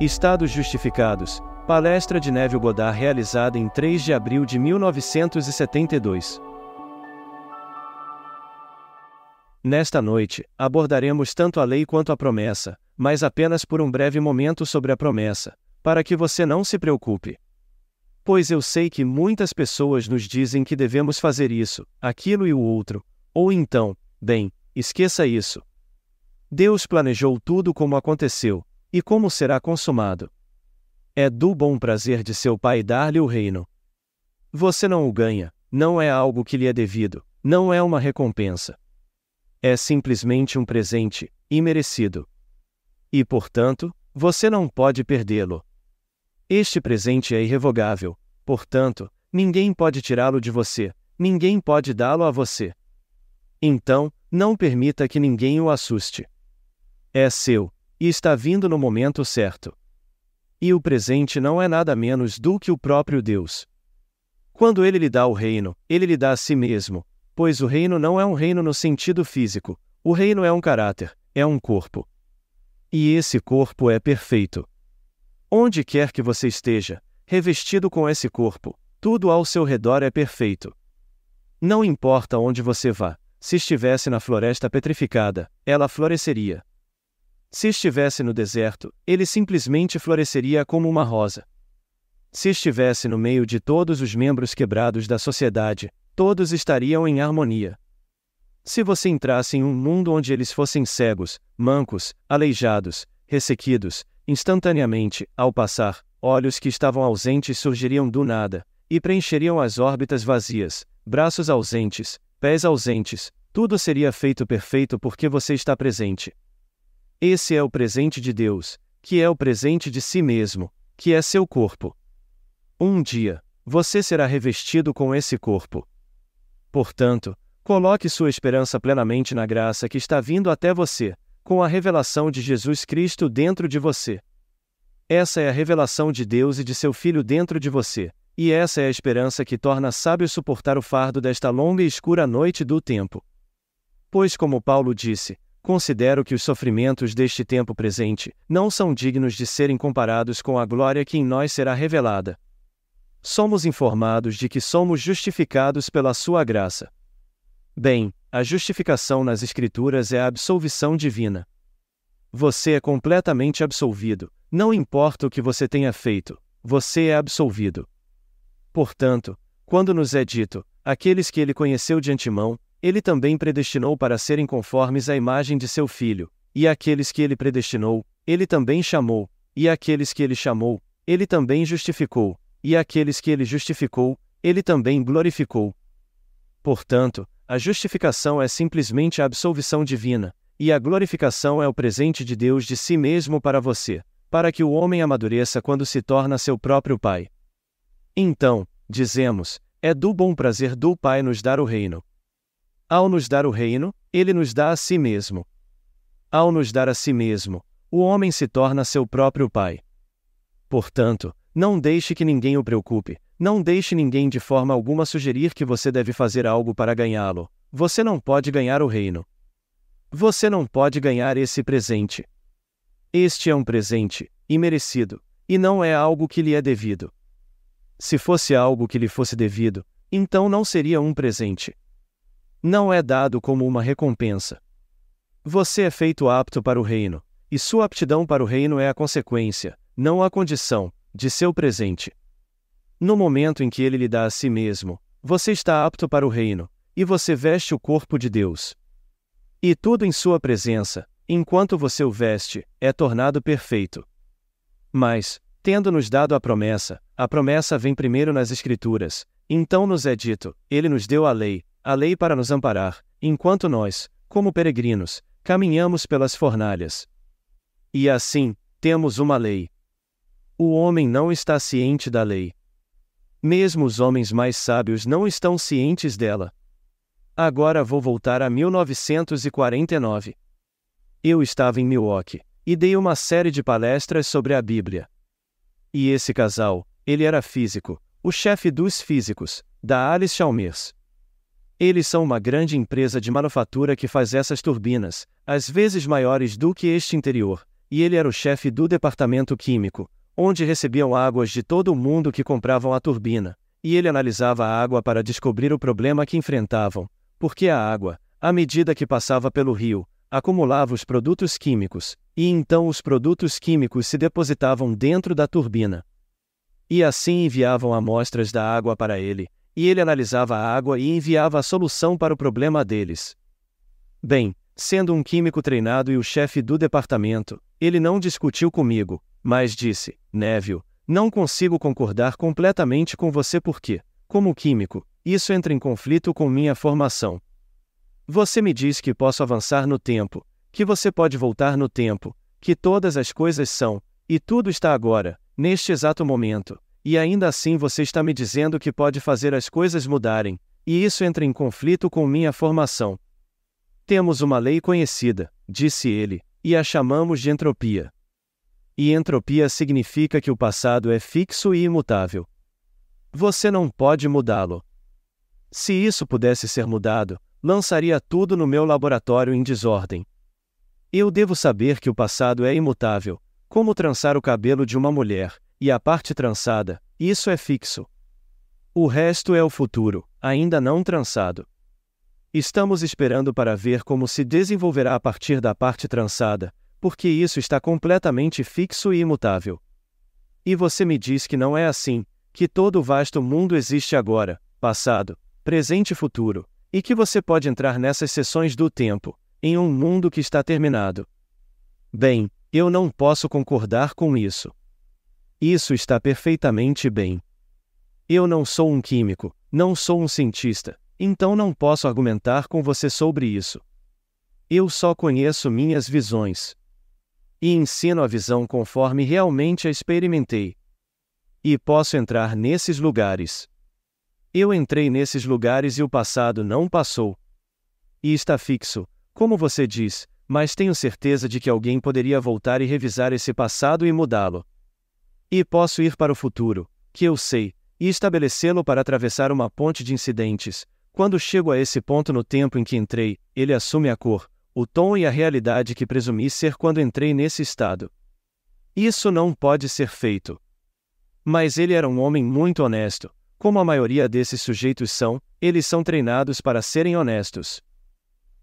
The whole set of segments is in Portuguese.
Estados Justificados, palestra de Neville Goddard realizada em 3 de abril de 1972. Nesta noite, abordaremos tanto a lei quanto a promessa, mas apenas por um breve momento sobre a promessa, para que você não se preocupe. Pois eu sei que muitas pessoas nos dizem que devemos fazer isso, aquilo e o outro, ou então, bem, esqueça isso. Deus planejou tudo como aconteceu, e como será consumado? É do bom prazer de seu Pai dar-lhe o reino. Você não o ganha, não é algo que lhe é devido, não é uma recompensa. É simplesmente um presente, imerecido. E, portanto, você não pode perdê-lo. Este presente é irrevogável, portanto, ninguém pode tirá-lo de você, ninguém pode dá-lo a você. Então, não permita que ninguém o assuste. É seu, e está vindo no momento certo. E o presente não é nada menos do que o próprio Deus. Quando ele lhe dá o reino, ele lhe dá a si mesmo, pois o reino não é um reino no sentido físico, o reino é um caráter, é um corpo. E esse corpo é perfeito. Onde quer que você esteja, revestido com esse corpo, tudo ao seu redor é perfeito. Não importa onde você vá, se estivesse na floresta petrificada, ela floresceria, se estivesse no deserto, ele simplesmente floresceria como uma rosa. Se estivesse no meio de todos os membros quebrados da sociedade, todos estariam em harmonia. Se você entrasse em um mundo onde eles fossem cegos, mancos, aleijados, ressequidos, instantaneamente, ao passar, olhos que estavam ausentes surgiriam do nada, e preencheriam as órbitas vazias, braços ausentes, pés ausentes, tudo seria feito perfeito porque você está presente. Esse é o presente de Deus, que é o presente de si mesmo, que é seu corpo. Um dia, você será revestido com esse corpo. Portanto, coloque sua esperança plenamente na graça que está vindo até você, com a revelação de Jesus Cristo dentro de você. Essa é a revelação de Deus e de seu Filho dentro de você, e essa é a esperança que torna sábio suportar o fardo desta longa e escura noite do tempo. Pois, como Paulo disse, considero que os sofrimentos deste tempo presente não são dignos de serem comparados com a glória que em nós será revelada. Somos informados de que somos justificados pela Sua graça. Bem, a justificação nas Escrituras é a absolvição divina. Você é completamente absolvido, não importa o que você tenha feito, você é absolvido. Portanto, quando nos é dito, aqueles que ele conheceu de antemão, ele também predestinou para serem conformes à imagem de seu filho, e aqueles que ele predestinou, ele também chamou, e aqueles que ele chamou, ele também justificou, e aqueles que ele justificou, ele também glorificou. Portanto, a justificação é simplesmente a absolvição divina, e a glorificação é o presente de Deus de si mesmo para você, para que o homem amadureça quando se torna seu próprio Pai. Então, dizemos, é do bom prazer do Pai nos dar o reino. Ao nos dar o reino, ele nos dá a si mesmo. Ao nos dar a si mesmo, o homem se torna seu próprio pai. Portanto, não deixe que ninguém o preocupe, não deixe ninguém de forma alguma sugerir que você deve fazer algo para ganhá-lo. Você não pode ganhar o reino. Você não pode ganhar esse presente. Este é um presente, imerecido, e não é algo que lhe é devido. Se fosse algo que lhe fosse devido, então não seria um presente não é dado como uma recompensa. Você é feito apto para o reino, e sua aptidão para o reino é a consequência, não a condição, de seu presente. No momento em que ele lhe dá a si mesmo, você está apto para o reino, e você veste o corpo de Deus. E tudo em sua presença, enquanto você o veste, é tornado perfeito. Mas, tendo-nos dado a promessa, a promessa vem primeiro nas Escrituras, então nos é dito: Ele nos deu a lei, a lei para nos amparar, enquanto nós, como peregrinos, caminhamos pelas fornalhas. E assim, temos uma lei. O homem não está ciente da lei. Mesmo os homens mais sábios não estão cientes dela. Agora vou voltar a 1949. Eu estava em Milwaukee e dei uma série de palestras sobre a Bíblia. E esse casal, ele era físico, o chefe dos físicos, da Alice Chalmers. Eles são uma grande empresa de manufatura que faz essas turbinas, às vezes maiores do que este interior, e ele era o chefe do departamento químico, onde recebiam águas de todo o mundo que compravam a turbina, e ele analisava a água para descobrir o problema que enfrentavam, porque a água, à medida que passava pelo rio, acumulava os produtos químicos, e então os produtos químicos se depositavam dentro da turbina. E assim enviavam amostras da água para ele, e ele analisava a água e enviava a solução para o problema deles. Bem, sendo um químico treinado e o chefe do departamento, ele não discutiu comigo, mas disse: Neville, não consigo concordar completamente com você porque, como químico, isso entra em conflito com minha formação. Você me diz que posso avançar no tempo, que você pode voltar no tempo, que todas as coisas são, e tudo está agora, neste exato momento, e ainda assim você está me dizendo que pode fazer as coisas mudarem, e isso entra em conflito com minha formação. Temos uma lei conhecida, disse ele, e a chamamos de entropia. E entropia significa que o passado é fixo e imutável. Você não pode mudá-lo. Se isso pudesse ser mudado, lançaria tudo no meu laboratório em desordem. Eu devo saber que o passado é imutável, como trançar o cabelo de uma mulher, e a parte trançada, isso é fixo. O resto é o futuro, ainda não trançado. Estamos esperando para ver como se desenvolverá a partir da parte trançada, porque isso está completamente fixo e imutável. E você me diz que não é assim, que todo o vasto mundo existe agora, passado, presente e futuro, e que você pode entrar nessas seções do tempo, em um mundo que está terminado. Bem, eu não posso concordar com isso. Isso está perfeitamente bem. Eu não sou um químico, não sou um cientista, então não posso argumentar com você sobre isso. Eu só conheço minhas visões. E ensino a visão conforme realmente a experimentei. E posso entrar nesses lugares. Eu entrei nesses lugares e o passado não passou. E está fixo, como você diz, mas tenho certeza de que alguém poderia voltar e revisar esse passado e mudá-lo. E posso ir para o futuro, que eu sei, e estabelecê-lo para atravessar uma ponte de incidentes. Quando chego a esse ponto no tempo em que entrei, ele assume a cor, o tom e a realidade que presumi ser quando entrei nesse estado. Isso não pode ser feito. Mas ele era um homem muito honesto. Como a maioria desses sujeitos são, eles são treinados para serem honestos.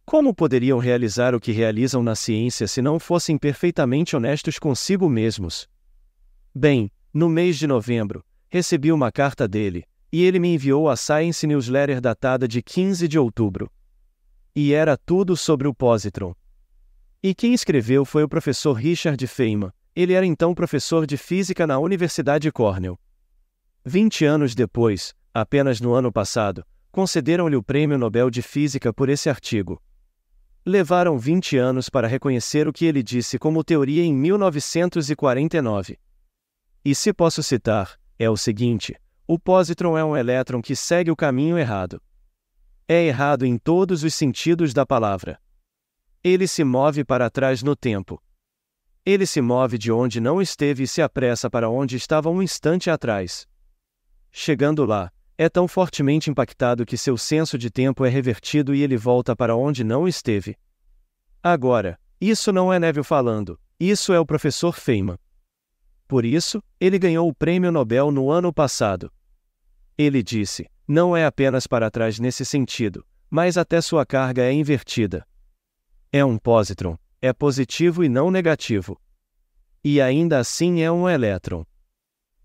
Como poderiam realizar o que realizam na ciência se não fossem perfeitamente honestos consigo mesmos? Bem, no mês de novembro, recebi uma carta dele, e ele me enviou a Science Newsletter datada de 15 de outubro. E era tudo sobre o positron. E quem escreveu foi o professor Richard Feynman. Ele era então professor de física na Universidade Cornell. Vinte anos depois, apenas no ano passado, concederam-lhe o Prêmio Nobel de Física por esse artigo. Levaram 20 anos para reconhecer o que ele disse como teoria em 1949. E se posso citar, é o seguinte: o pósitron é um elétron que segue o caminho errado. É errado em todos os sentidos da palavra. Ele se move para trás no tempo. Ele se move de onde não esteve e se apressa para onde estava um instante atrás. Chegando lá, é tão fortemente impactado que seu senso de tempo é revertido e ele volta para onde não esteve. Agora, isso não é Neville falando, isso é o professor Feynman. Por isso, ele ganhou o prêmio Nobel no ano passado. Ele disse: não é apenas para trás nesse sentido, mas até sua carga é invertida. É um pósitron, é positivo e não negativo. E ainda assim é um elétron.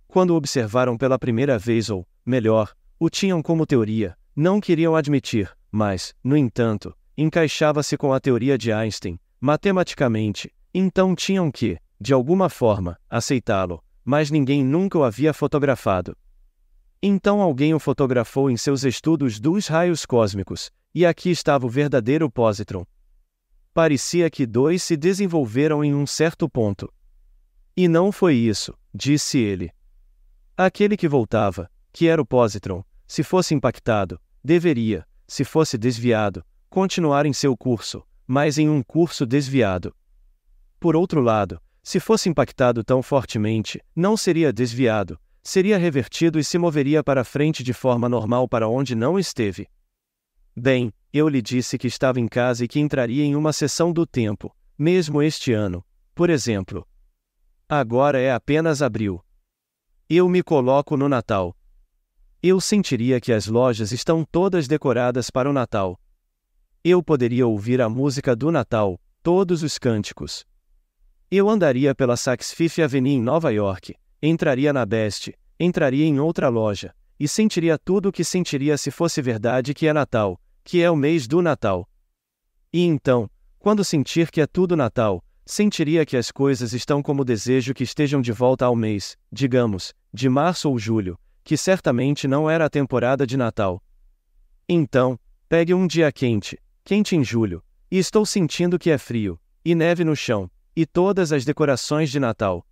Quando observaram pela primeira vez, ou, melhor, o tinham como teoria, não queriam admitir, mas, no entanto, encaixava-se com a teoria de Einstein, matematicamente, então tinham que, de alguma forma, aceitá-lo, mas ninguém nunca o havia fotografado. Então alguém o fotografou em seus estudos dos raios cósmicos, e aqui estava o verdadeiro pósitron. Parecia que dois se desenvolveram em um certo ponto. E não foi isso, disse ele. Aquele que voltava, que era o pósitron, se fosse impactado, deveria, se fosse desviado, continuar em seu curso, mas em um curso desviado. Por outro lado, se fosse impactado tão fortemente, não seria desviado, seria revertido e se moveria para frente de forma normal para onde não esteve. Bem, eu lhe disse que estava em casa e que entraria em uma sessão do tempo, mesmo este ano, por exemplo. Agora é apenas abril. Eu me coloco no Natal. Eu sentiria que as lojas estão todas decoradas para o Natal. Eu poderia ouvir a música do Natal, todos os cânticos, eu andaria pela Saks Fifth Avenue em Nova York, entraria na Best, entraria em outra loja, e sentiria tudo o que sentiria se fosse verdade que é Natal, que é o mês do Natal. E então, quando sentir que é tudo Natal, sentiria que as coisas estão como desejo que estejam de volta ao mês, digamos, de março ou julho, que certamente não era a temporada de Natal. Então, pegue um dia quente, quente em julho, e estou sentindo que é frio, e neve no chão, e todas as decorações de Natal.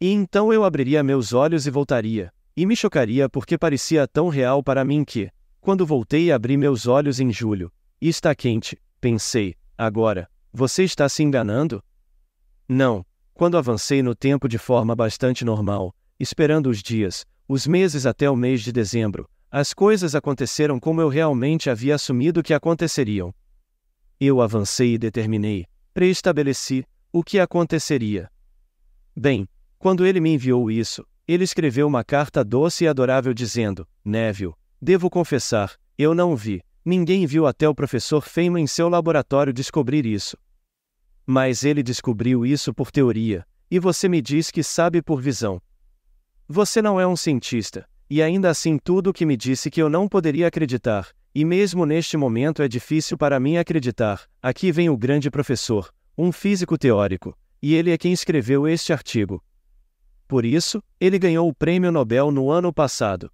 E então eu abriria meus olhos e voltaria, e me chocaria porque parecia tão real para mim que, quando voltei e abri meus olhos em julho, e está quente, pensei, agora, você está se enganando? Não, quando avancei no tempo de forma bastante normal, esperando os dias, os meses até o mês de dezembro, as coisas aconteceram como eu realmente havia assumido que aconteceriam. Eu avancei e determinei, preestabeleci, o que aconteceria? Bem, quando ele me enviou isso, ele escreveu uma carta doce e adorável dizendo: Neville, devo confessar, eu não vi. Ninguém viu até o professor Feynman em seu laboratório descobrir isso. Mas ele descobriu isso por teoria, e você me diz que sabe por visão. Você não é um cientista, e ainda assim tudo o que me disse que eu não poderia acreditar, e mesmo neste momento é difícil para mim acreditar. Aqui vem o grande professor, um físico teórico, e ele é quem escreveu este artigo. Por isso, ele ganhou o Prêmio Nobel no ano passado.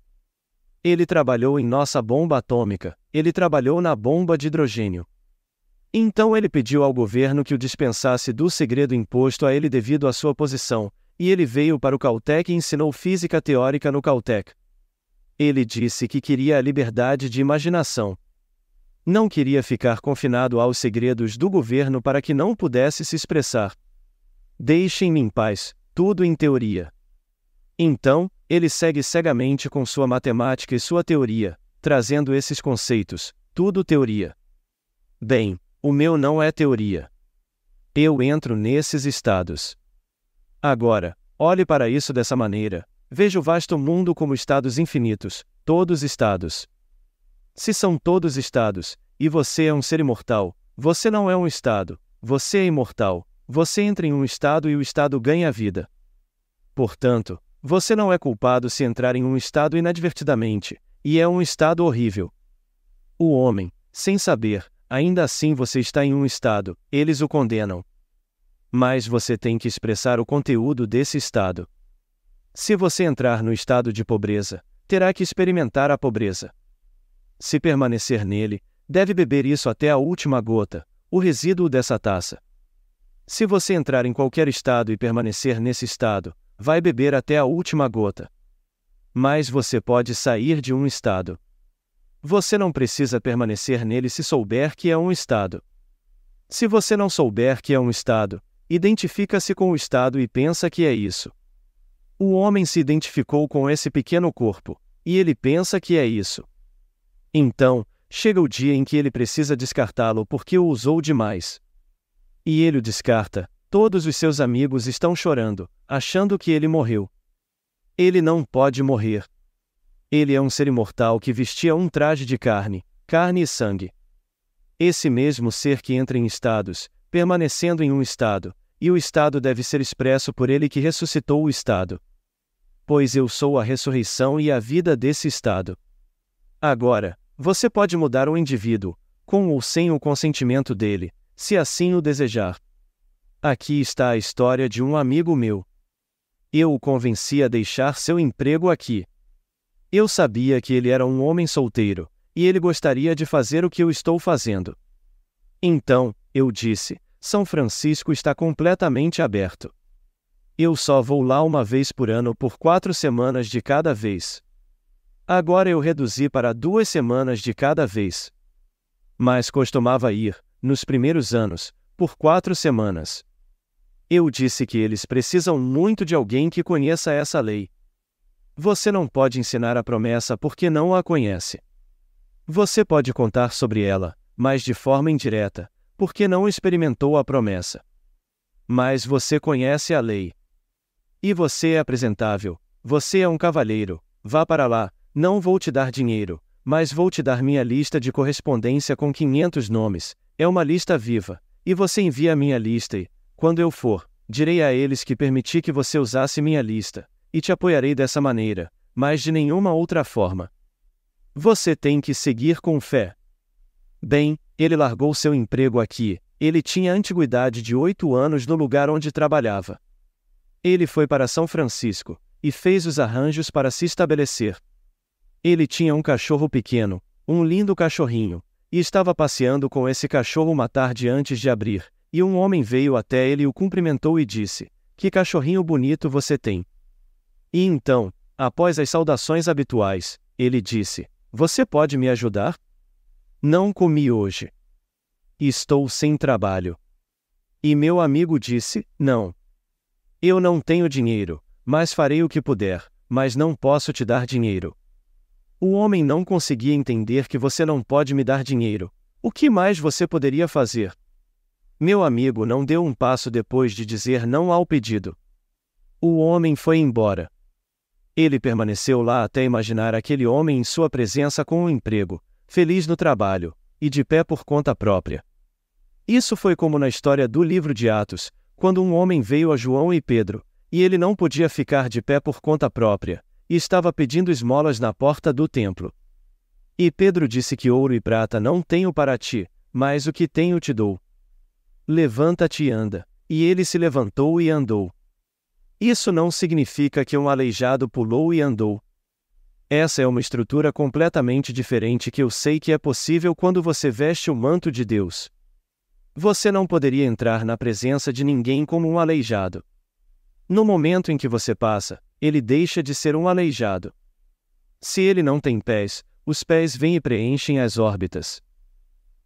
Ele trabalhou em nossa bomba atômica, ele trabalhou na bomba de hidrogênio. Então ele pediu ao governo que o dispensasse do segredo imposto a ele devido à sua posição, e ele veio para o Caltech e ensinou física teórica no Caltech. Ele disse que queria a liberdade de imaginação, não queria ficar confinado aos segredos do governo para que não pudesse se expressar. Deixem-me em paz, tudo em teoria. Então, ele segue cegamente com sua matemática e sua teoria, trazendo esses conceitos, tudo teoria. Bem, o meu não é teoria. Eu entro nesses estados. Agora, olhe para isso dessa maneira. Veja o vasto mundo como estados infinitos, todos estados. Se são todos estados, e você é um ser imortal, você não é um estado, você é imortal, você entra em um estado e o estado ganha vida. Portanto, você não é culpado se entrar em um estado inadvertidamente, e é um estado horrível. O homem, sem saber, ainda assim você está em um estado, eles o condenam. Mas você tem que expressar o conteúdo desse estado. Se você entrar no estado de pobreza, terá que experimentar a pobreza se permanecer nele, deve beber isso até a última gota, o resíduo dessa taça. Se você entrar em qualquer estado e permanecer nesse estado, vai beber até a última gota. Mas você pode sair de um estado. Você não precisa permanecer nele se souber que é um estado. Se você não souber que é um estado, identifica-se com o estado e pensa que é isso. O homem se identificou com esse pequeno corpo, e ele pensa que é isso. Então, chega o dia em que ele precisa descartá-lo porque o usou demais. E ele o descarta. Todos os seus amigos estão chorando, achando que ele morreu. Ele não pode morrer. Ele é um ser imortal que vestia um traje de carne, carne e sangue. Esse mesmo ser que entra em estados, permanecendo em um estado, e o estado deve ser expresso por ele que ressuscitou o estado. Pois eu sou a ressurreição e a vida desse estado. Agora, você pode mudar o indivíduo, com ou sem o consentimento dele, se assim o desejar. Aqui está a história de um amigo meu. Eu o convenci a deixar seu emprego aqui. Eu sabia que ele era um homem solteiro, e ele gostaria de fazer o que eu estou fazendo. Então, eu disse: São Francisco está completamente aberto. Eu só vou lá uma vez por ano por quatro semanas de cada vez. Agora eu reduzi para duas semanas de cada vez. Mas costumava ir, nos primeiros anos, por quatro semanas. Eu disse que eles precisam muito de alguém que conheça essa lei. Você não pode ensinar a promessa porque não a conhece. Você pode contar sobre ela, mas de forma indireta, porque não experimentou a promessa. Mas você conhece a lei. E você é apresentável, você é um cavalheiro, vá para lá, não vou te dar dinheiro, mas vou te dar minha lista de correspondência com 500 nomes, é uma lista viva, e você envia a minha lista e, quando eu for, direi a eles que permiti que você usasse minha lista, e te apoiarei dessa maneira, mas de nenhuma outra forma. Você tem que seguir com fé. Bem, ele largou seu emprego aqui, ele tinha antiguidade de oito anos no lugar onde trabalhava. Ele foi para São Francisco e fez os arranjos para se estabelecer, ele tinha um cachorro pequeno, um lindo cachorrinho, e estava passeando com esse cachorro uma tarde antes de abrir, e um homem veio até ele e o cumprimentou e disse: Que cachorrinho bonito você tem! E então, após as saudações habituais, ele disse: Você pode me ajudar? Não comi hoje. Estou sem trabalho. E meu amigo disse: Não. Eu não tenho dinheiro, mas farei o que puder, mas não posso te dar dinheiro. O homem não conseguia entender que você não pode me dar dinheiro. O que mais você poderia fazer? Meu amigo não deu um passo depois de dizer não ao pedido. O homem foi embora. Ele permaneceu lá até imaginar aquele homem em sua presença com o um emprego, feliz no trabalho, e de pé por conta própria. Isso foi como na história do livro de Atos, quando um homem veio a João e Pedro, e ele não podia ficar de pé por conta própria, e estava pedindo esmolas na porta do templo. E Pedro disse que ouro e prata não tenho para ti, mas o que tenho te dou. Levanta-te e anda. E ele se levantou e andou. Isso não significa que um aleijado pulou e andou. Essa é uma estrutura completamente diferente que eu sei que é possível quando você veste o manto de Deus. Você não poderia entrar na presença de ninguém como um aleijado. No momento em que você passa, ele deixa de ser um aleijado. Se ele não tem pés, os pés vêm e preenchem as órbitas.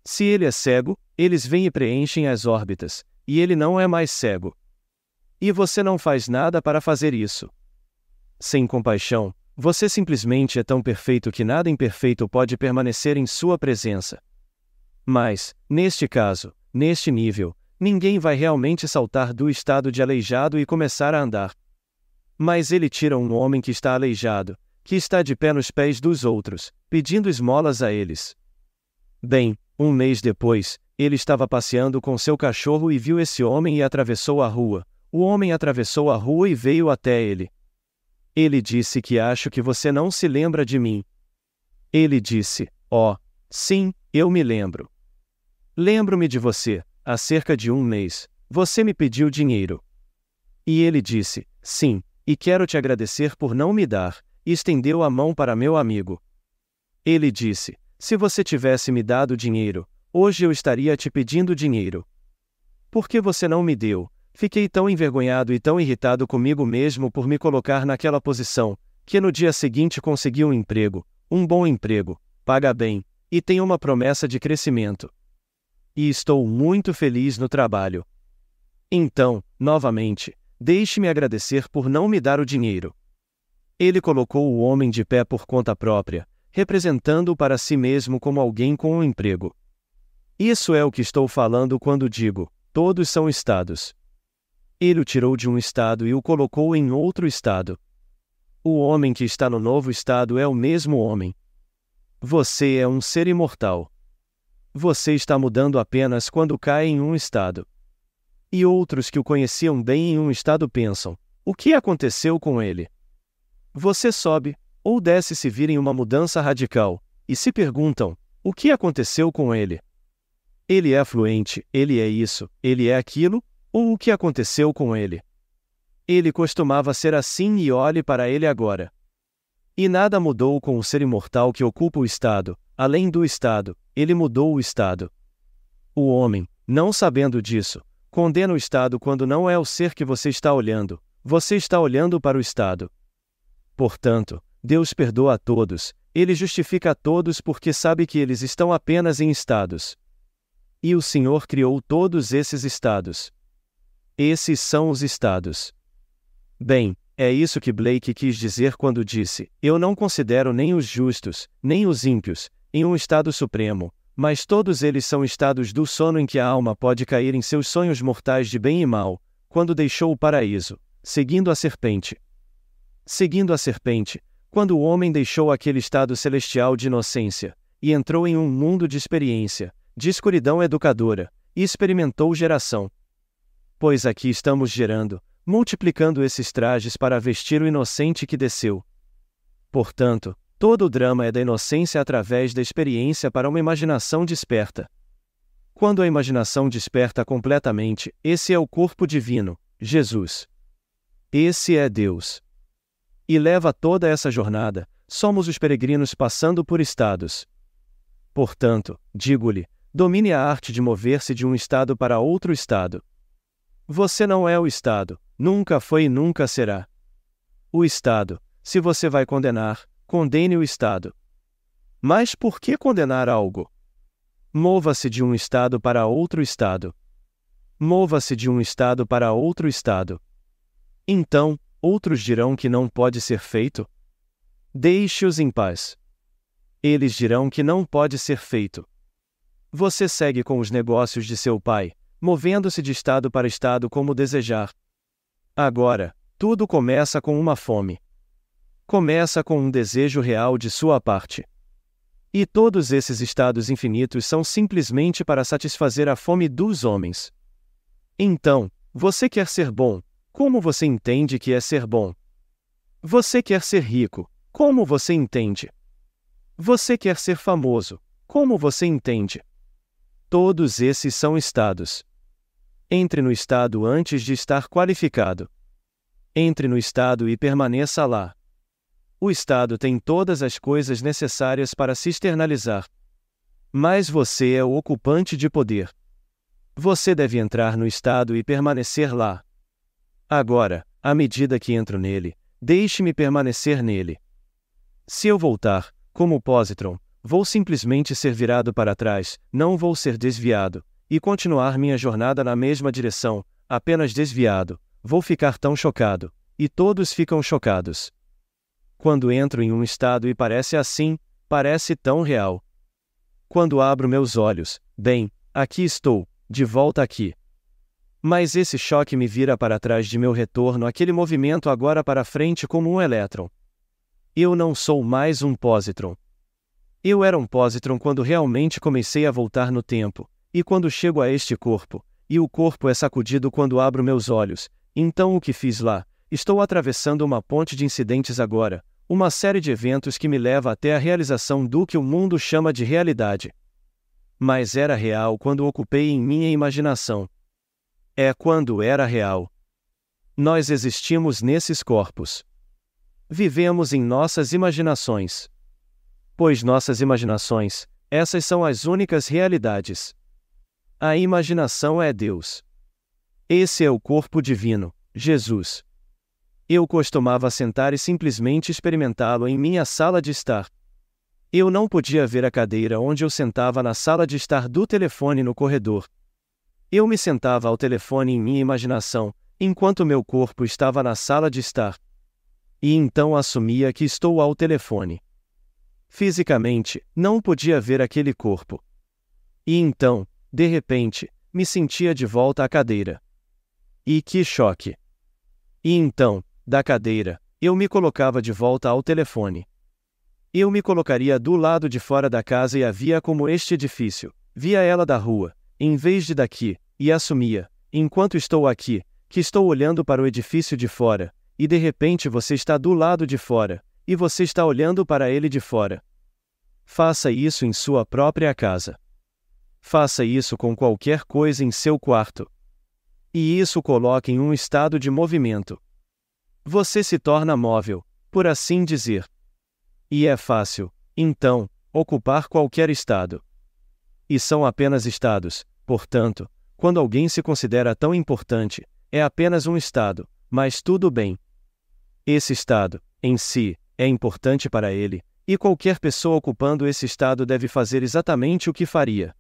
Se ele é cego, eles vêm e preenchem as órbitas, e ele não é mais cego. E você não faz nada para fazer isso. Sem compaixão, você simplesmente é tão perfeito que nada imperfeito pode permanecer em sua presença. Mas, neste caso, neste nível, ninguém vai realmente saltar do estado de aleijado e começar a andar. Mas ele tira um homem que está aleijado, que está de pé nos pés dos outros, pedindo esmolas a eles. Bem, um mês depois, ele estava passeando com seu cachorro e viu esse homem e atravessou a rua. O homem atravessou a rua e veio até ele. Ele disse que acho que você não se lembra de mim. Ele disse: Oh, sim, eu me lembro. Lembro-me de você, há cerca de um mês. Você me pediu dinheiro. E ele disse: Sim, e quero te agradecer por não me dar, e estendeu a mão para meu amigo. Ele disse: Se você tivesse me dado dinheiro, hoje eu estaria te pedindo dinheiro. Por que você não me deu? Fiquei tão envergonhado e tão irritado comigo mesmo por me colocar naquela posição, que no dia seguinte consegui um emprego, um bom emprego, paga bem, e tem uma promessa de crescimento. E estou muito feliz no trabalho. Então, novamente, Deixe-me agradecer por não me dar o dinheiro. Ele colocou o homem de pé por conta própria, representando-o para si mesmo como alguém com um emprego. Isso é o que estou falando quando digo: todos são estados. Ele o tirou de um estado e o colocou em outro estado. O homem que está no novo estado é o mesmo homem. Você é um ser imortal. Você está mudando apenas quando cai em um estado e outros que o conheciam bem em um estado pensam: o que aconteceu com ele? Você sobe, ou desce se virem uma mudança radical, e se perguntam: o que aconteceu com ele? Ele é fluente, ele é isso, ele é aquilo, ou o que aconteceu com ele? Ele costumava ser assim e olhe para ele agora. E nada mudou com o ser imortal que ocupa o estado, além do estado, ele mudou o estado. O homem, não sabendo disso, Condena o Estado quando não é o ser que você está olhando, você está olhando para o Estado. Portanto, Deus perdoa a todos, ele justifica a todos porque sabe que eles estão apenas em estados. E o Senhor criou todos esses estados. Esses são os estados. Bem, é isso que Blake quis dizer quando disse: Eu não considero nem os justos, nem os ímpios, em um estado supremo, mas todos eles são estados do sono em que a alma pode cair em seus sonhos mortais de bem e mal, quando deixou o paraíso, seguindo a serpente. Seguindo a serpente, quando o homem deixou aquele estado celestial de inocência e entrou em um mundo de experiência, de escuridão educadora, e experimentou geração. Pois aqui estamos gerando, multiplicando esses trajes para vestir o inocente que desceu. Portanto, Todo o drama é da inocência através da experiência para uma imaginação desperta. Quando a imaginação desperta completamente, esse é o corpo divino, Jesus. Esse é Deus. E leva toda essa jornada, somos os peregrinos passando por estados. Portanto, digo-lhe, domine a arte de mover-se de um estado para outro estado. Você não é o estado, nunca foi e nunca será. O estado, se você vai condenar, condene o Estado. Mas por que condenar algo? Mova-se de um Estado para outro Estado. Mova-se de um Estado para outro Estado. Então, outros dirão que não pode ser feito? Deixe-os em paz. Eles dirão que não pode ser feito. Você segue com os negócios de seu pai, movendo-se de estado para estado como desejar. Agora, tudo começa com uma fome começa com um desejo real de sua parte. E todos esses estados infinitos são simplesmente para satisfazer a fome dos homens. Então, você quer ser bom, como você entende que é ser bom? Você quer ser rico, como você entende? Você quer ser famoso, como você entende? Todos esses são estados. Entre no estado antes de estar qualificado. Entre no estado e permaneça lá o Estado tem todas as coisas necessárias para se externalizar. Mas você é o ocupante de poder. Você deve entrar no Estado e permanecer lá. Agora, à medida que entro nele, deixe-me permanecer nele. Se eu voltar, como positron, vou simplesmente ser virado para trás, não vou ser desviado, e continuar minha jornada na mesma direção, apenas desviado, vou ficar tão chocado, e todos ficam chocados. Quando entro em um estado e parece assim, parece tão real. Quando abro meus olhos, bem, aqui estou, de volta aqui. Mas esse choque me vira para trás de meu retorno, aquele movimento agora para frente como um elétron. Eu não sou mais um pósitron. Eu era um pósitron quando realmente comecei a voltar no tempo, e quando chego a este corpo, e o corpo é sacudido quando abro meus olhos, então o que fiz lá, Estou atravessando uma ponte de incidentes agora, uma série de eventos que me leva até a realização do que o mundo chama de realidade. Mas era real quando ocupei em minha imaginação. É quando era real. Nós existimos nesses corpos. Vivemos em nossas imaginações. Pois nossas imaginações, essas são as únicas realidades. A imaginação é Deus. Esse é o corpo divino, Jesus. Eu costumava sentar e simplesmente experimentá-lo em minha sala de estar. Eu não podia ver a cadeira onde eu sentava na sala de estar do telefone no corredor. Eu me sentava ao telefone em minha imaginação, enquanto meu corpo estava na sala de estar. E então assumia que estou ao telefone. Fisicamente, não podia ver aquele corpo. E então, de repente, me sentia de volta à cadeira. E que choque! E então, da cadeira, eu me colocava de volta ao telefone. Eu me colocaria do lado de fora da casa e a via como este edifício, via ela da rua, em vez de daqui, e assumia, enquanto estou aqui, que estou olhando para o edifício de fora, e de repente você está do lado de fora, e você está olhando para ele de fora. Faça isso em sua própria casa. Faça isso com qualquer coisa em seu quarto. E isso coloque em um estado de movimento. Você se torna móvel, por assim dizer. E é fácil, então, ocupar qualquer estado. E são apenas estados, portanto, quando alguém se considera tão importante, é apenas um estado, mas tudo bem. Esse estado, em si, é importante para ele, e qualquer pessoa ocupando esse estado deve fazer exatamente o que faria.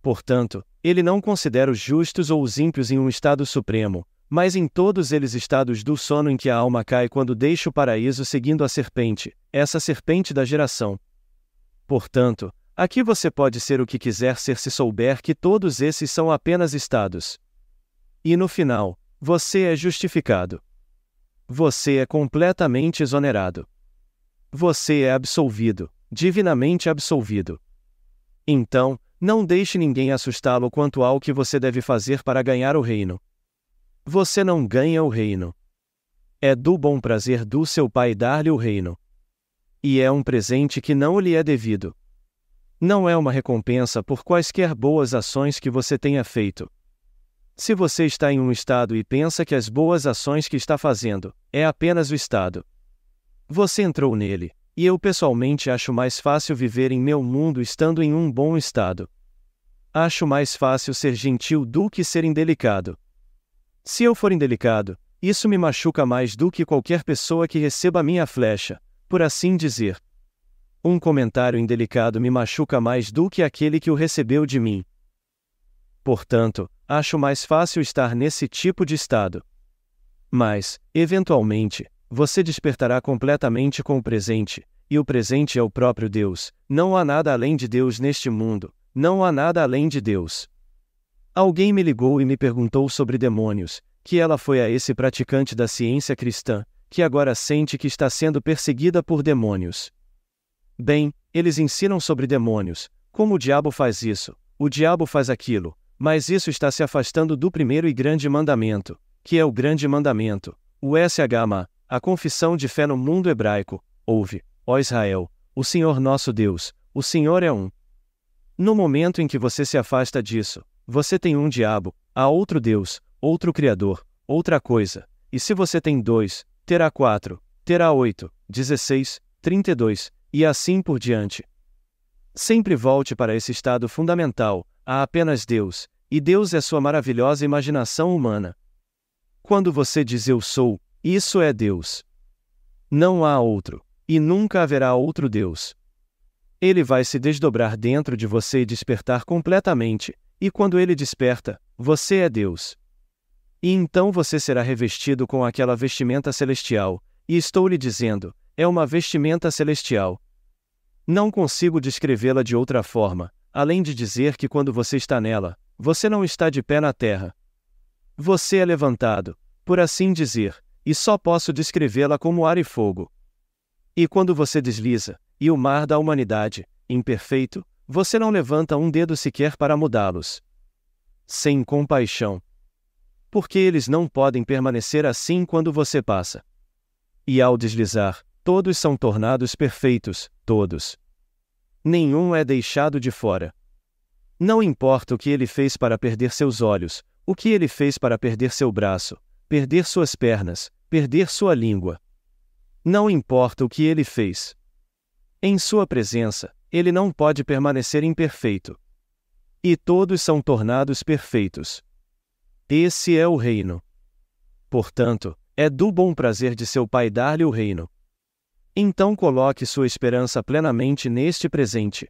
Portanto, ele não considera os justos ou os ímpios em um estado supremo, mas em todos eles estados do sono em que a alma cai quando deixa o paraíso seguindo a serpente, essa serpente da geração. Portanto, aqui você pode ser o que quiser ser se souber que todos esses são apenas estados. E no final, você é justificado. Você é completamente exonerado. Você é absolvido, divinamente absolvido. Então, não deixe ninguém assustá-lo quanto ao que você deve fazer para ganhar o reino. Você não ganha o reino. É do bom prazer do seu pai dar-lhe o reino. E é um presente que não lhe é devido. Não é uma recompensa por quaisquer boas ações que você tenha feito. Se você está em um estado e pensa que as boas ações que está fazendo é apenas o estado. Você entrou nele, e eu pessoalmente acho mais fácil viver em meu mundo estando em um bom estado. Acho mais fácil ser gentil do que ser indelicado. Se eu for indelicado, isso me machuca mais do que qualquer pessoa que receba minha flecha, por assim dizer. Um comentário indelicado me machuca mais do que aquele que o recebeu de mim. Portanto, acho mais fácil estar nesse tipo de estado. Mas, eventualmente, você despertará completamente com o presente, e o presente é o próprio Deus. Não há nada além de Deus neste mundo, não há nada além de Deus. Alguém me ligou e me perguntou sobre demônios, que ela foi a esse praticante da ciência cristã, que agora sente que está sendo perseguida por demônios. Bem, eles ensinam sobre demônios, como o diabo faz isso, o diabo faz aquilo, mas isso está se afastando do primeiro e grande mandamento, que é o grande mandamento, o SHMA, a confissão de fé no mundo hebraico, ouve, ó Israel, o Senhor nosso Deus, o Senhor é um. No momento em que você se afasta disso, você tem um diabo, há outro Deus, outro Criador, outra coisa. E se você tem dois, terá quatro, terá oito, dezesseis, trinta e dois, e assim por diante. Sempre volte para esse estado fundamental: há apenas Deus, e Deus é sua maravilhosa imaginação humana. Quando você diz eu sou, isso é Deus. Não há outro, e nunca haverá outro Deus. Ele vai se desdobrar dentro de você e despertar completamente, e quando ele desperta, você é Deus. E então você será revestido com aquela vestimenta celestial, e estou lhe dizendo, é uma vestimenta celestial. Não consigo descrevê-la de outra forma, além de dizer que quando você está nela, você não está de pé na terra. Você é levantado, por assim dizer, e só posso descrevê-la como ar e fogo. E quando você desliza, e o mar da humanidade, imperfeito, você não levanta um dedo sequer para mudá-los. Sem compaixão. Porque eles não podem permanecer assim quando você passa. E ao deslizar, todos são tornados perfeitos, todos. Nenhum é deixado de fora. Não importa o que ele fez para perder seus olhos, o que ele fez para perder seu braço, perder suas pernas, perder sua língua. Não importa o que ele fez. Em sua presença, ele não pode permanecer imperfeito. E todos são tornados perfeitos. Esse é o reino. Portanto, é do bom prazer de seu Pai dar-lhe o reino. Então coloque sua esperança plenamente neste presente.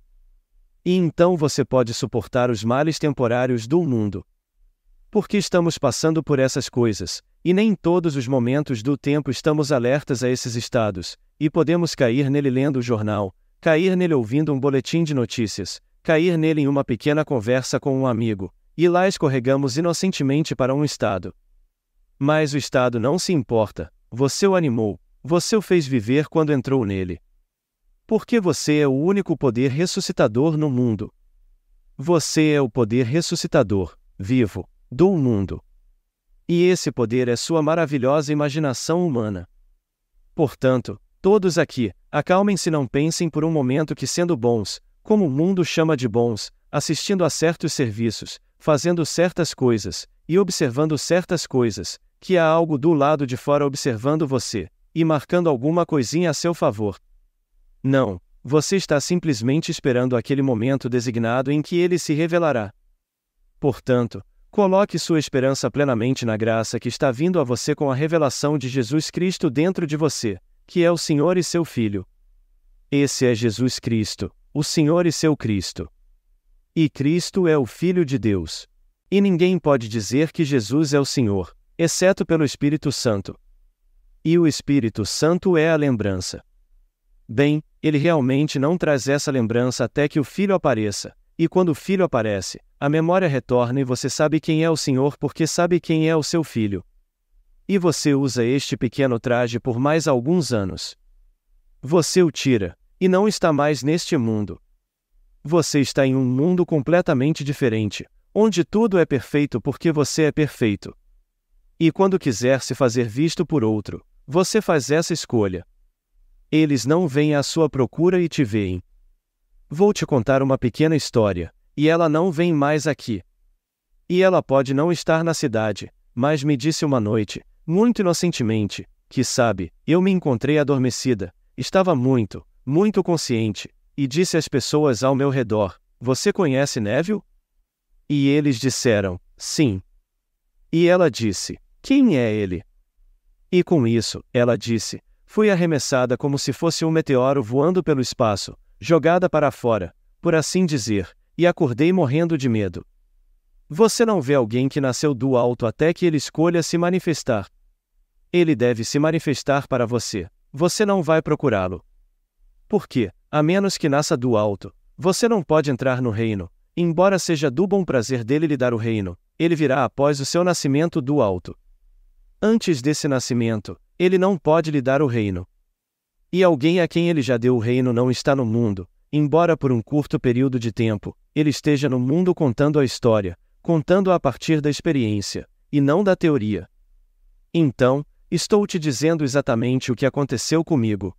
E então você pode suportar os males temporários do mundo. Porque estamos passando por essas coisas, e nem todos os momentos do tempo estamos alertas a esses estados, e podemos cair nele lendo o jornal, cair nele ouvindo um boletim de notícias, cair nele em uma pequena conversa com um amigo, e lá escorregamos inocentemente para um Estado. Mas o Estado não se importa, você o animou, você o fez viver quando entrou nele. Porque você é o único poder ressuscitador no mundo. Você é o poder ressuscitador, vivo, do mundo. E esse poder é sua maravilhosa imaginação humana. Portanto, Todos aqui, acalmem-se não pensem por um momento que sendo bons, como o mundo chama de bons, assistindo a certos serviços, fazendo certas coisas, e observando certas coisas, que há algo do lado de fora observando você, e marcando alguma coisinha a seu favor. Não, você está simplesmente esperando aquele momento designado em que ele se revelará. Portanto, coloque sua esperança plenamente na graça que está vindo a você com a revelação de Jesus Cristo dentro de você que é o Senhor e seu Filho. Esse é Jesus Cristo, o Senhor e seu Cristo. E Cristo é o Filho de Deus. E ninguém pode dizer que Jesus é o Senhor, exceto pelo Espírito Santo. E o Espírito Santo é a lembrança. Bem, ele realmente não traz essa lembrança até que o filho apareça, e quando o filho aparece, a memória retorna e você sabe quem é o Senhor porque sabe quem é o seu filho, e você usa este pequeno traje por mais alguns anos. Você o tira, e não está mais neste mundo. Você está em um mundo completamente diferente, onde tudo é perfeito porque você é perfeito. E quando quiser se fazer visto por outro, você faz essa escolha. Eles não vêm à sua procura e te veem. Vou te contar uma pequena história, e ela não vem mais aqui. E ela pode não estar na cidade, mas me disse uma noite: muito inocentemente, que sabe, eu me encontrei adormecida, estava muito, muito consciente, e disse às pessoas ao meu redor: Você conhece Neville? E eles disseram: Sim. E ela disse: Quem é ele? E com isso, ela disse: Fui arremessada como se fosse um meteoro voando pelo espaço, jogada para fora, por assim dizer, e acordei morrendo de medo. Você não vê alguém que nasceu do alto até que ele escolha se manifestar. Ele deve se manifestar para você. Você não vai procurá-lo. Porque, a menos que nasça do alto, você não pode entrar no reino. Embora seja do bom prazer dele lhe dar o reino, ele virá após o seu nascimento do alto. Antes desse nascimento, ele não pode lhe dar o reino. E alguém a quem ele já deu o reino não está no mundo, embora por um curto período de tempo, ele esteja no mundo contando a história, contando a partir da experiência, e não da teoria. Então, Estou te dizendo exatamente o que aconteceu comigo.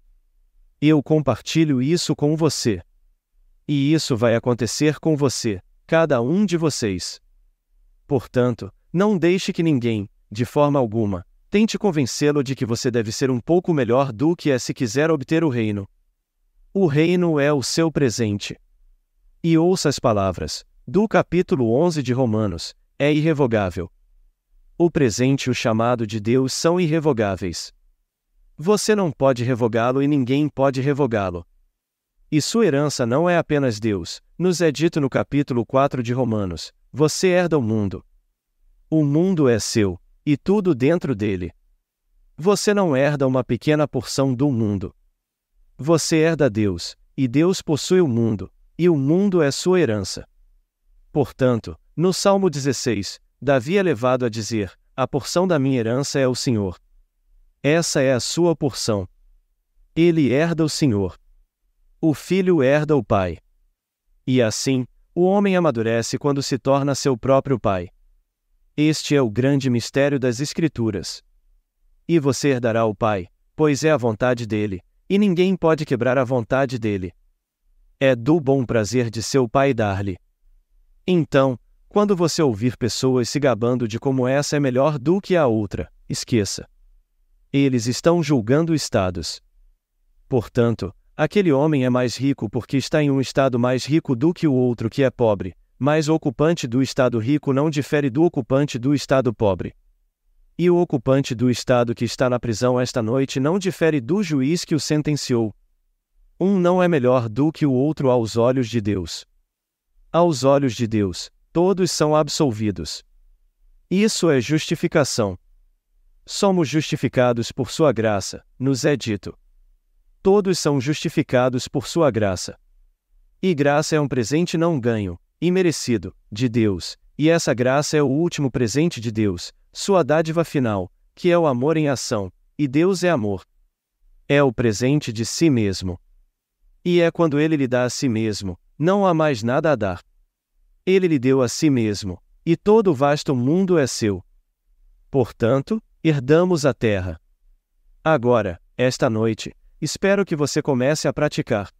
Eu compartilho isso com você. E isso vai acontecer com você, cada um de vocês. Portanto, não deixe que ninguém, de forma alguma, tente convencê-lo de que você deve ser um pouco melhor do que é se quiser obter o reino. O reino é o seu presente. E ouça as palavras, do capítulo 11 de Romanos, é irrevogável, o presente e o chamado de Deus são irrevogáveis. Você não pode revogá-lo e ninguém pode revogá-lo. E sua herança não é apenas Deus, nos é dito no capítulo 4 de Romanos: você herda o mundo. O mundo é seu, e tudo dentro dele. Você não herda uma pequena porção do mundo. Você herda Deus, e Deus possui o mundo, e o mundo é sua herança. Portanto, no Salmo 16, Davi é levado a dizer: A porção da minha herança é o Senhor. Essa é a sua porção. Ele herda o Senhor. O filho herda o pai. E assim, o homem amadurece quando se torna seu próprio pai. Este é o grande mistério das Escrituras. E você herdará o pai, pois é a vontade dele, e ninguém pode quebrar a vontade dele. É do bom prazer de seu pai dar-lhe. Então, quando você ouvir pessoas se gabando de como essa é melhor do que a outra, esqueça. Eles estão julgando estados. Portanto, aquele homem é mais rico porque está em um estado mais rico do que o outro que é pobre, mas o ocupante do estado rico não difere do ocupante do estado pobre. E o ocupante do estado que está na prisão esta noite não difere do juiz que o sentenciou. Um não é melhor do que o outro aos olhos de Deus. Aos olhos de Deus, todos são absolvidos. Isso é justificação. Somos justificados por sua graça, nos é dito. Todos são justificados por sua graça. E graça é um presente não ganho, imerecido, de Deus, e essa graça é o último presente de Deus, sua dádiva final, que é o amor em ação, e Deus é amor. É o presente de si mesmo. E é quando ele lhe dá a si mesmo, não há mais nada a dar ele lhe deu a si mesmo, e todo o vasto mundo é seu. Portanto, herdamos a terra. Agora, esta noite, espero que você comece a praticar.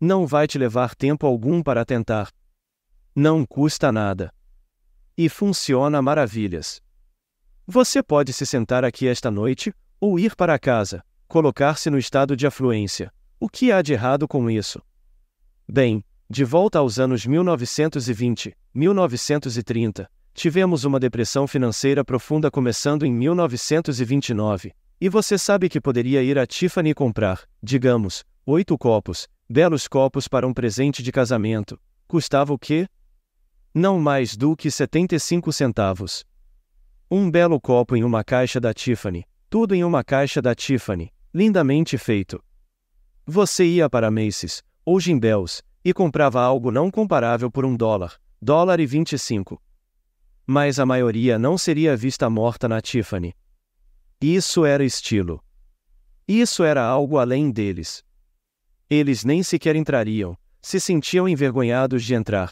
Não vai te levar tempo algum para tentar. Não custa nada. E funciona maravilhas. Você pode se sentar aqui esta noite, ou ir para casa, colocar-se no estado de afluência. O que há de errado com isso? Bem, de volta aos anos 1920, 1930, tivemos uma depressão financeira profunda começando em 1929. E você sabe que poderia ir a Tiffany comprar, digamos, oito copos, belos copos para um presente de casamento. Custava o quê? Não mais do que 75 centavos. Um belo copo em uma caixa da Tiffany, tudo em uma caixa da Tiffany, lindamente feito. Você ia para Macy's, ou Bell's e comprava algo não comparável por um dólar, dólar e 25. Mas a maioria não seria vista morta na Tiffany. Isso era estilo. Isso era algo além deles. Eles nem sequer entrariam, se sentiam envergonhados de entrar.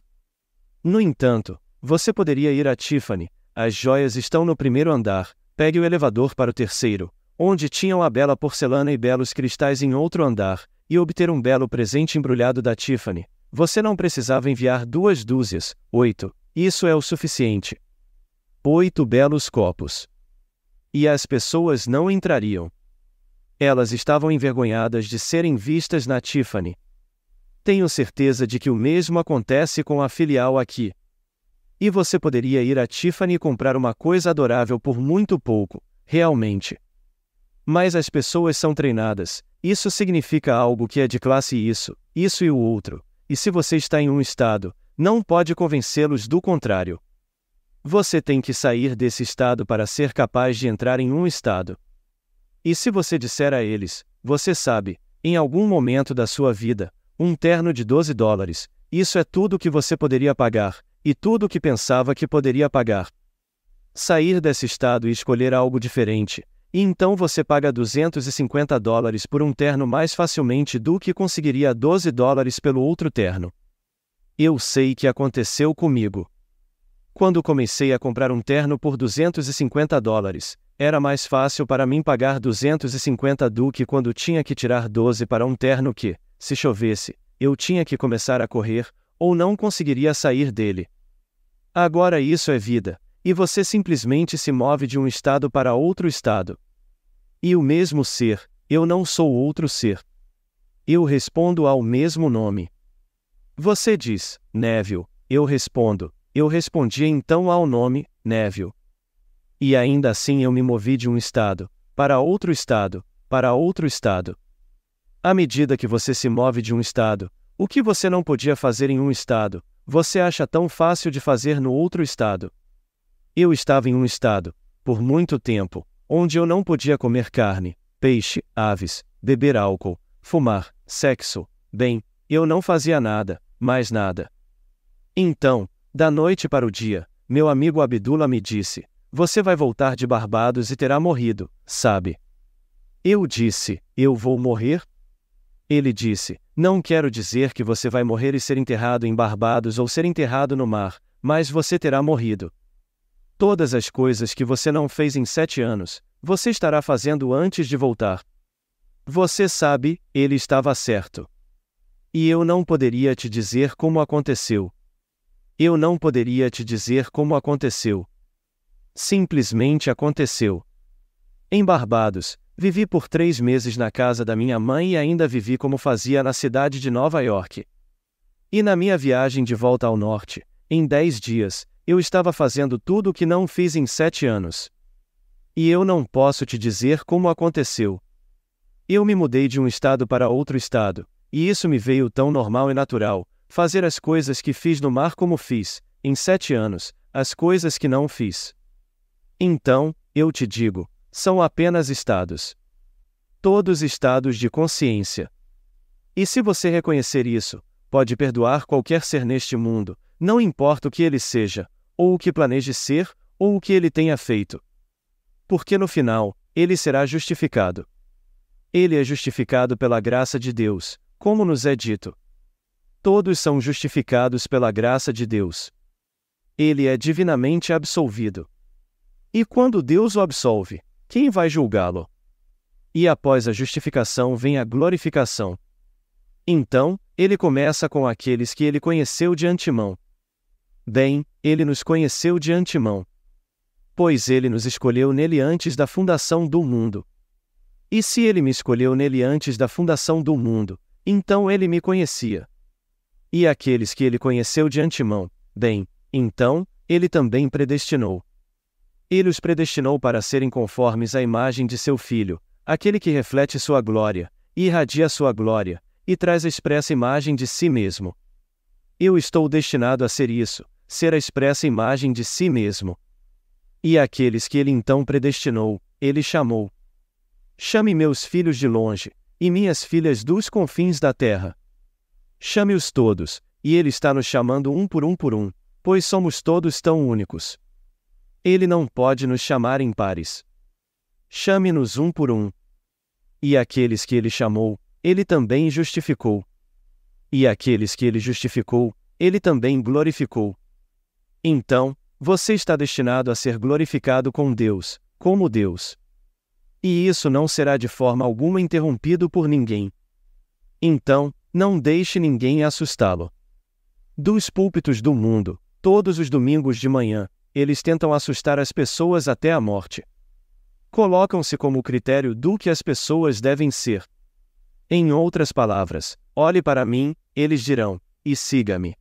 No entanto, você poderia ir à Tiffany, as joias estão no primeiro andar, pegue o elevador para o terceiro, onde tinham a bela porcelana e belos cristais em outro andar, e obter um belo presente embrulhado da Tiffany, você não precisava enviar duas dúzias, oito, isso é o suficiente. Oito belos copos. E as pessoas não entrariam. Elas estavam envergonhadas de serem vistas na Tiffany. Tenho certeza de que o mesmo acontece com a filial aqui. E você poderia ir à Tiffany e comprar uma coisa adorável por muito pouco, realmente. Mas as pessoas são treinadas, isso significa algo que é de classe isso, isso e o outro. E se você está em um estado, não pode convencê-los do contrário. Você tem que sair desse estado para ser capaz de entrar em um estado. E se você disser a eles, você sabe, em algum momento da sua vida, um terno de 12 dólares, isso é tudo que você poderia pagar, e tudo que pensava que poderia pagar. Sair desse estado e escolher algo diferente, e então você paga 250 dólares por um terno mais facilmente do que conseguiria 12 dólares pelo outro terno. Eu sei que aconteceu comigo. Quando comecei a comprar um terno por 250 dólares, era mais fácil para mim pagar 250 do que quando tinha que tirar 12 para um terno que, se chovesse, eu tinha que começar a correr, ou não conseguiria sair dele. Agora isso é vida, e você simplesmente se move de um estado para outro estado. E o mesmo ser, eu não sou outro ser. Eu respondo ao mesmo nome. Você diz, Neville, eu respondo, eu respondi então ao nome, Neville. E ainda assim eu me movi de um estado, para outro estado, para outro estado. À medida que você se move de um estado, o que você não podia fazer em um estado, você acha tão fácil de fazer no outro estado. Eu estava em um estado, por muito tempo, onde eu não podia comer carne, peixe, aves, beber álcool, fumar, sexo. Bem, eu não fazia nada, mais nada. Então, da noite para o dia, meu amigo Abdullah me disse: Você vai voltar de Barbados e terá morrido, sabe? Eu disse: Eu vou morrer? Ele disse: Não quero dizer que você vai morrer e ser enterrado em Barbados ou ser enterrado no mar, mas você terá morrido, Todas as coisas que você não fez em sete anos, você estará fazendo antes de voltar. Você sabe, ele estava certo. E eu não poderia te dizer como aconteceu. Eu não poderia te dizer como aconteceu. Simplesmente aconteceu. Em Barbados, vivi por três meses na casa da minha mãe e ainda vivi como fazia na cidade de Nova York. E na minha viagem de volta ao norte, em dez dias, eu estava fazendo tudo o que não fiz em sete anos. E eu não posso te dizer como aconteceu. Eu me mudei de um estado para outro estado, e isso me veio tão normal e natural, fazer as coisas que fiz no mar como fiz, em sete anos, as coisas que não fiz. Então, eu te digo, são apenas estados. Todos estados de consciência. E se você reconhecer isso, pode perdoar qualquer ser neste mundo, não importa o que ele seja, ou o que planeje ser, ou o que ele tenha feito. Porque no final, ele será justificado. Ele é justificado pela graça de Deus, como nos é dito. Todos são justificados pela graça de Deus. Ele é divinamente absolvido. E quando Deus o absolve, quem vai julgá-lo? E após a justificação vem a glorificação. Então, ele começa com aqueles que ele conheceu de antemão, Bem, ele nos conheceu de antemão. Pois ele nos escolheu nele antes da fundação do mundo. E se ele me escolheu nele antes da fundação do mundo, então ele me conhecia. E aqueles que ele conheceu de antemão, bem, então, ele também predestinou. Ele os predestinou para serem conformes à imagem de seu filho, aquele que reflete sua glória, e irradia sua glória, e traz a expressa imagem de si mesmo. Eu estou destinado a ser isso, ser a expressa imagem de si mesmo. E aqueles que ele então predestinou, ele chamou. Chame meus filhos de longe, e minhas filhas dos confins da terra. Chame-os todos, e ele está nos chamando um por um por um, pois somos todos tão únicos. Ele não pode nos chamar em pares. Chame-nos um por um. E aqueles que ele chamou, ele também justificou. E aqueles que ele justificou, ele também glorificou. Então, você está destinado a ser glorificado com Deus, como Deus. E isso não será de forma alguma interrompido por ninguém. Então, não deixe ninguém assustá-lo. Dos púlpitos do mundo, todos os domingos de manhã, eles tentam assustar as pessoas até a morte. Colocam-se como critério do que as pessoas devem ser. Em outras palavras, olhe para mim, eles dirão, e siga-me.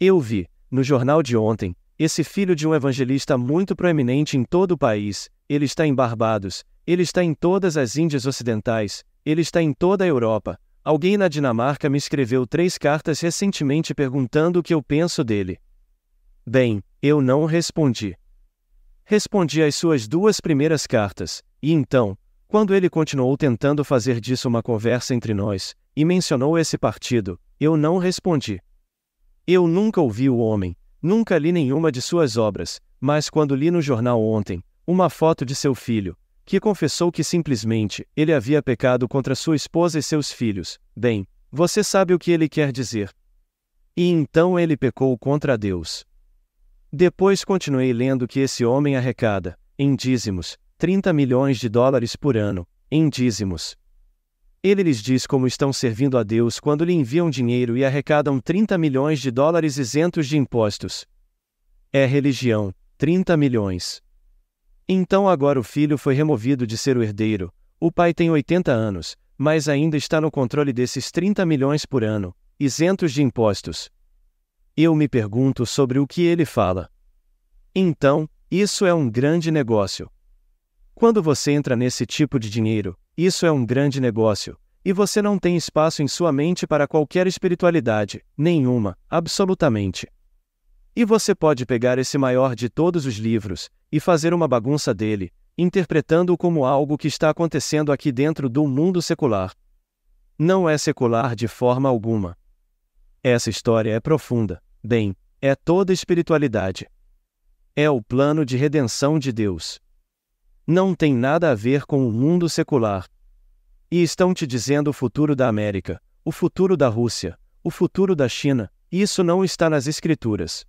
Eu vi, no jornal de ontem, esse filho de um evangelista muito proeminente em todo o país, ele está em Barbados, ele está em todas as Índias Ocidentais, ele está em toda a Europa. Alguém na Dinamarca me escreveu três cartas recentemente perguntando o que eu penso dele. Bem, eu não respondi. Respondi às suas duas primeiras cartas, e então, quando ele continuou tentando fazer disso uma conversa entre nós, e mencionou esse partido, eu não respondi. Eu nunca ouvi o homem, nunca li nenhuma de suas obras, mas quando li no jornal ontem, uma foto de seu filho, que confessou que simplesmente ele havia pecado contra sua esposa e seus filhos. Bem, você sabe o que ele quer dizer. E então ele pecou contra Deus. Depois continuei lendo que esse homem arrecada, em dízimos, 30 milhões de dólares por ano, em dízimos. Ele lhes diz como estão servindo a Deus quando lhe enviam dinheiro e arrecadam 30 milhões de dólares isentos de impostos. É religião, 30 milhões. Então agora o filho foi removido de ser o herdeiro. O pai tem 80 anos, mas ainda está no controle desses 30 milhões por ano, isentos de impostos. Eu me pergunto sobre o que ele fala. Então, isso é um grande negócio. Quando você entra nesse tipo de dinheiro, isso é um grande negócio, e você não tem espaço em sua mente para qualquer espiritualidade, nenhuma, absolutamente. E você pode pegar esse maior de todos os livros e fazer uma bagunça dele, interpretando-o como algo que está acontecendo aqui dentro do mundo secular. Não é secular de forma alguma. Essa história é profunda, bem, é toda espiritualidade. É o plano de redenção de Deus não tem nada a ver com o mundo secular. E estão te dizendo o futuro da América, o futuro da Rússia, o futuro da China, isso não está nas Escrituras.